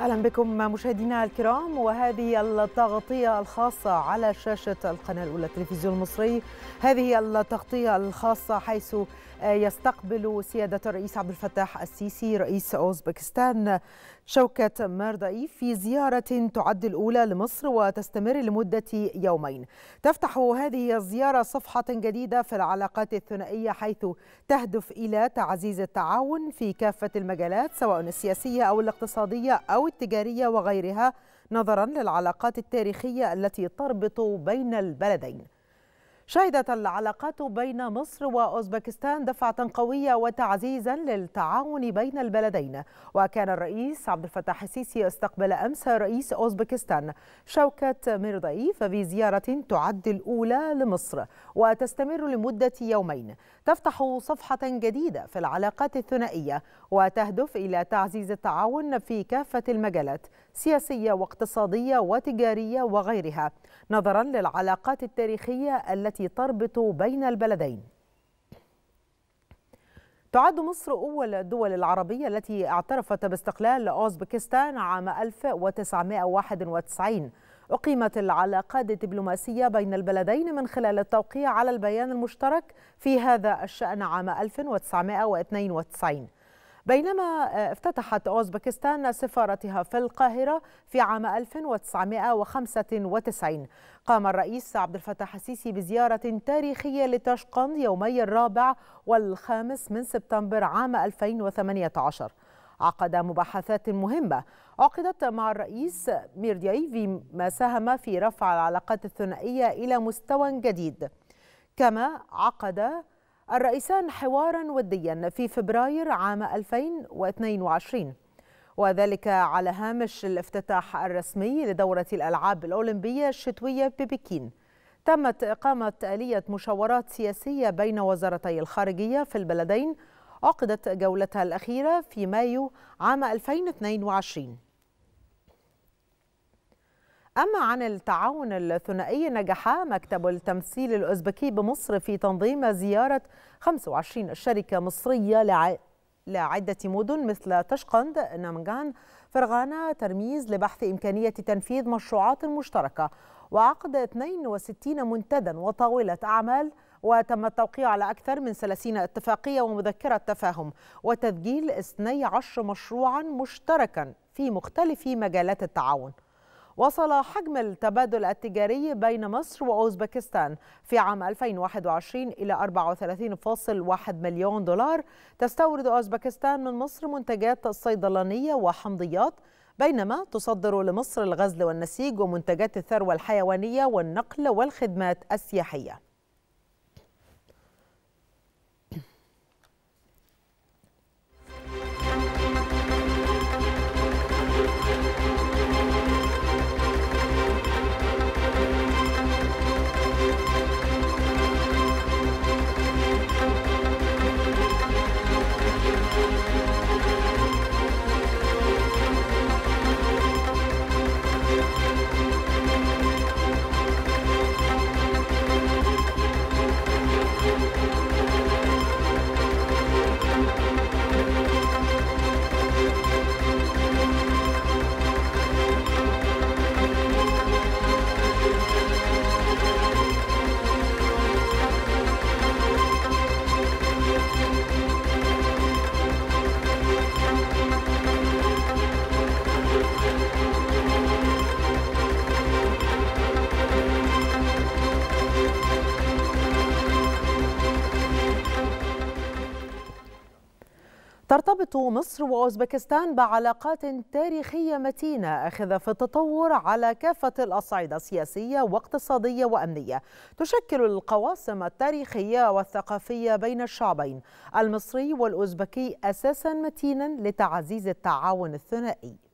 اهلا بكم مشاهدينا الكرام وهذه التغطيه الخاصه على شاشه القناه الاولى التلفزيون المصري هذه التغطيه الخاصه حيث يستقبل سيادة الرئيس عبد الفتاح السيسي رئيس أوزبكستان شوكة ماردائي في زيارة تعد الأولى لمصر وتستمر لمدة يومين تفتح هذه الزيارة صفحة جديدة في العلاقات الثنائية حيث تهدف إلى تعزيز التعاون في كافة المجالات سواء السياسية أو الاقتصادية أو التجارية وغيرها نظرا للعلاقات التاريخية التي تربط بين البلدين شهدت العلاقات بين مصر وأوزبكستان دفعة قوية وتعزيزا للتعاون بين البلدين وكان الرئيس عبد الفتاح السيسي استقبل أمس رئيس أوزبكستان شوكت ميرضايف في زيارة تعد الأولى لمصر وتستمر لمدة يومين تفتح صفحة جديدة في العلاقات الثنائية وتهدف إلى تعزيز التعاون في كافة المجالات سياسية واقتصادية وتجارية وغيرها نظرا للعلاقات التاريخية التي التي تربط بين البلدين تعد مصر أول الدول العربية التي اعترفت باستقلال أوزبكستان عام 1991 أقيمت العلاقات الدبلوماسية بين البلدين من خلال التوقيع على البيان المشترك في هذا الشأن عام 1992 بينما آه، افتتحت أوزبكستان سفارتها في القاهرة في عام 1995 قام الرئيس عبد الفتاح السيسي بزيارة تاريخية لتشقند يومي الرابع والخامس من سبتمبر عام 2018 عقد مباحثات مهمة عقدت مع الرئيس ميردياي فيما ساهم في رفع العلاقات الثنائية إلى مستوى جديد كما عقد الرئيسان حوارا وديا في فبراير عام 2022 وذلك على هامش الافتتاح الرسمي لدورة الألعاب الأولمبية الشتوية ببكين تمت إقامة آلية مشاورات سياسية بين وزارتي الخارجية في البلدين عقدت جولتها الأخيرة في مايو عام 2022 أما عن التعاون الثنائي نجح مكتب التمثيل الأوزبكي بمصر في تنظيم زيارة 25 شركة مصرية لع... لعدة مدن مثل تشقند، نامغان، فرغانة، ترميز لبحث إمكانية تنفيذ مشروعات مشتركة وعقد 62 منتدى وطاولة أعمال وتم التوقيع على أكثر من 30 اتفاقية ومذكرة تفاهم وتسجيل 12 مشروعا مشتركا في مختلف مجالات التعاون وصل حجم التبادل التجاري بين مصر وأوزبكستان في عام 2021 إلى 34.1 مليون دولار تستورد أوزبكستان من مصر منتجات صيدلانية وحمضيات بينما تصدر لمصر الغزل والنسيج ومنتجات الثروة الحيوانية والنقل والخدمات السياحية ترتبط مصر وأوزبكستان بعلاقات تاريخية متينة أخذ في التطور على كافة الأصعدة السياسية واقتصادية وأمنية تشكل القواسم التاريخية والثقافية بين الشعبين المصري والأوزبكي أساسا متينا لتعزيز التعاون الثنائي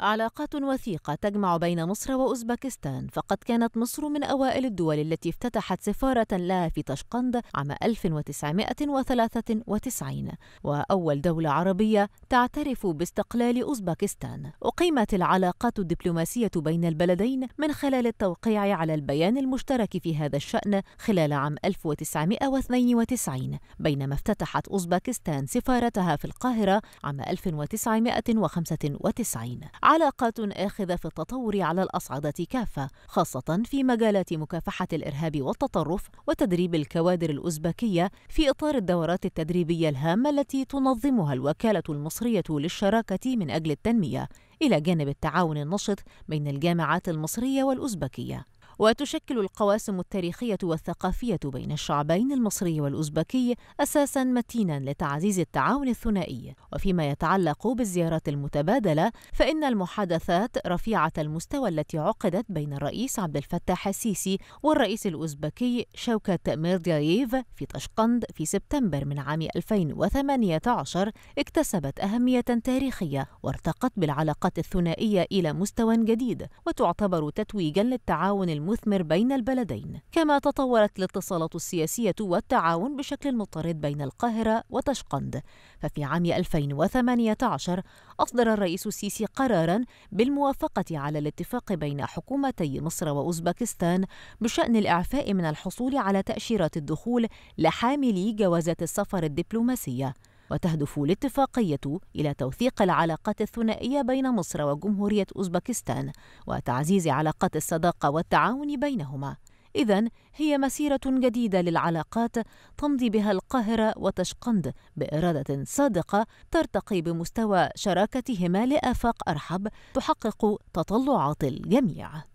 علاقات وثيقة تجمع بين مصر وأوزبكستان فقد كانت مصر من أوائل الدول التي افتتحت سفارة لها في تشقند عام 1993 وأول دولة عربية تعترف باستقلال أوزبكستان أقيمت العلاقات الدبلوماسية بين البلدين من خلال التوقيع على البيان المشترك في هذا الشأن خلال عام 1992 بينما افتتحت أوزبكستان سفارتها في القاهرة عام 1995 علاقات آخذة في التطور على الأصعدة كافة خاصة في مجالات مكافحة الإرهاب والتطرف وتدريب الكوادر الأوزبكية في إطار الدورات التدريبية الهامة التي تنظمها الوكالة المصرية للشراكة من أجل التنمية إلى جانب التعاون النشط بين الجامعات المصرية والأوزبكية وتشكل القواسم التاريخية والثقافية بين الشعبين المصري والأوزبكي أساسا متينا لتعزيز التعاون الثنائي وفيما يتعلق بالزيارات المتبادلة فإن المحادثات رفيعة المستوى التي عقدت بين الرئيس عبد الفتاح السيسي والرئيس الأوزبكي شوكة ميرديايف في طشقند في سبتمبر من عام 2018 اكتسبت أهمية تاريخية وارتقت بالعلاقات الثنائية إلى مستوى جديد وتعتبر تتويجا للتعاون مثمر بين البلدين كما تطورت الاتصالات السياسية والتعاون بشكل مضطرد بين القاهرة وتشقند ففي عام 2018 أصدر الرئيس السيسي قرارا بالموافقة على الاتفاق بين حكومتي مصر وأوزبكستان بشأن الإعفاء من الحصول على تأشيرات الدخول لحاملي جوازات السفر الدبلوماسية وتهدف الاتفاقية إلى توثيق العلاقات الثنائية بين مصر وجمهورية أوزبكستان وتعزيز علاقات الصداقة والتعاون بينهما إذا هي مسيرة جديدة للعلاقات تمضي بها القاهرة وتشقند بإرادة صادقة ترتقي بمستوى شراكتهما لآفاق أرحب تحقق تطلعات الجميع